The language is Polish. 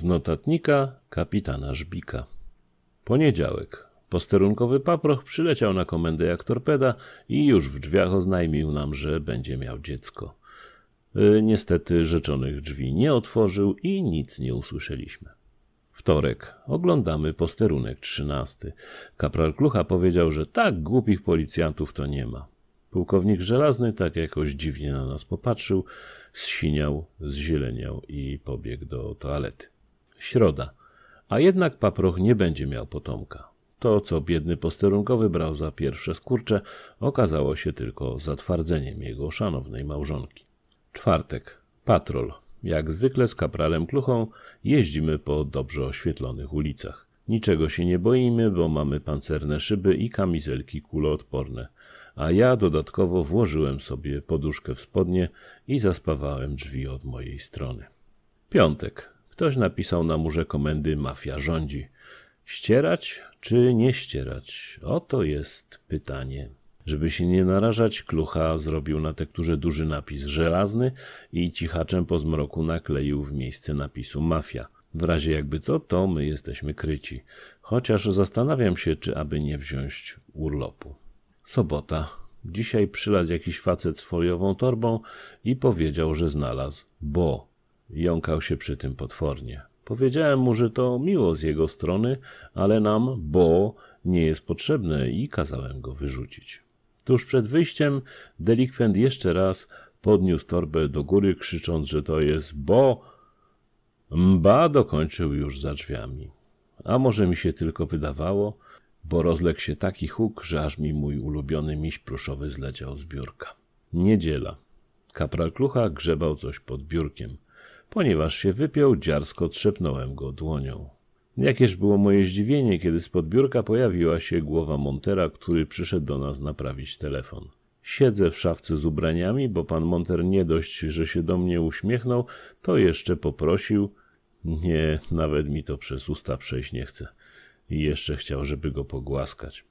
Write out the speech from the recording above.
Z notatnika kapitana Żbika. Poniedziałek. Posterunkowy paproch przyleciał na komendę jak torpeda i już w drzwiach oznajmił nam, że będzie miał dziecko. Y, niestety rzeczonych drzwi nie otworzył i nic nie usłyszeliśmy. Wtorek. Oglądamy posterunek 13. Kapral Klucha powiedział, że tak głupich policjantów to nie ma. Pułkownik Żelazny tak jakoś dziwnie na nas popatrzył, zsiniał, zzieleniał i pobiegł do toalety środa, a jednak paproch nie będzie miał potomka. To, co biedny posterunkowy brał za pierwsze skurcze, okazało się tylko zatwardzeniem jego szanownej małżonki. Czwartek. Patrol. Jak zwykle z kapralem Kluchą jeździmy po dobrze oświetlonych ulicach. Niczego się nie boimy, bo mamy pancerne szyby i kamizelki kuloodporne. A ja dodatkowo włożyłem sobie poduszkę w spodnie i zaspawałem drzwi od mojej strony. Piątek. Ktoś napisał na murze komendy Mafia rządzi. Ścierać czy nie ścierać? Oto jest pytanie. Żeby się nie narażać, Klucha zrobił na tekturze duży napis żelazny i cichaczem po zmroku nakleił w miejsce napisu mafia. W razie jakby co, to my jesteśmy kryci. Chociaż zastanawiam się, czy aby nie wziąć urlopu. Sobota. Dzisiaj przylazł jakiś facet z foliową torbą i powiedział, że znalazł bo Jąkał się przy tym potwornie. Powiedziałem mu, że to miło z jego strony, ale nam, bo nie jest potrzebne i kazałem go wyrzucić. Tuż przed wyjściem delikwent jeszcze raz podniósł torbę do góry, krzycząc, że to jest bo. Mba dokończył już za drzwiami. A może mi się tylko wydawało, bo rozległ się taki huk, że aż mi mój ulubiony miś pruszowy zleciał z biurka. Niedziela. Kapral Klucha grzebał coś pod biurkiem – Ponieważ się wypiął, dziarsko trzepnąłem go dłonią. Jakież było moje zdziwienie, kiedy spod biurka pojawiła się głowa Montera, który przyszedł do nas naprawić telefon. Siedzę w szafce z ubraniami, bo pan Monter nie dość, że się do mnie uśmiechnął, to jeszcze poprosił. Nie, nawet mi to przez usta przejść nie chce. I jeszcze chciał, żeby go pogłaskać.